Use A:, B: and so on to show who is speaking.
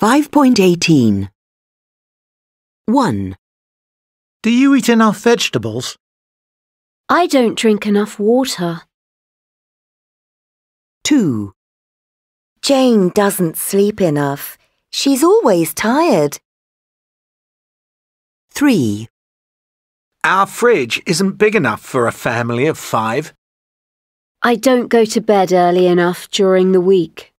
A: 5.18 1. Do you eat enough vegetables?
B: I don't drink enough water. 2. Jane doesn't sleep enough. She's always tired. 3.
C: Our fridge isn't big enough for a family of five.
B: I don't
D: go to bed early enough during the week.